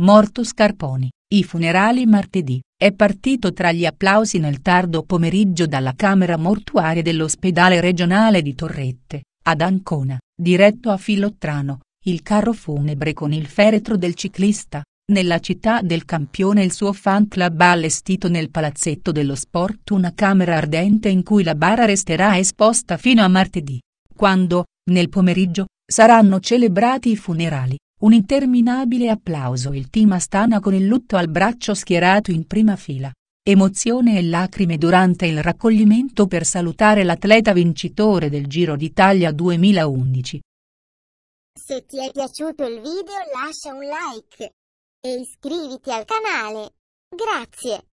Morto Scarponi. I funerali martedì. È partito tra gli applausi nel tardo pomeriggio dalla camera mortuaria dell'ospedale regionale di Torrette, ad Ancona, diretto a Filottrano, il carro funebre con il feretro del ciclista. Nella città del campione il suo fan club ha allestito nel palazzetto dello sport una camera ardente in cui la bara resterà esposta fino a martedì. Quando, nel pomeriggio, saranno celebrati i funerali un interminabile applauso il team Astana con il lutto al braccio schierato in prima fila. Emozione e lacrime durante il raccoglimento per salutare l'atleta vincitore del Giro d'Italia 2011. Se ti è piaciuto il video lascia un like e iscriviti al canale. Grazie.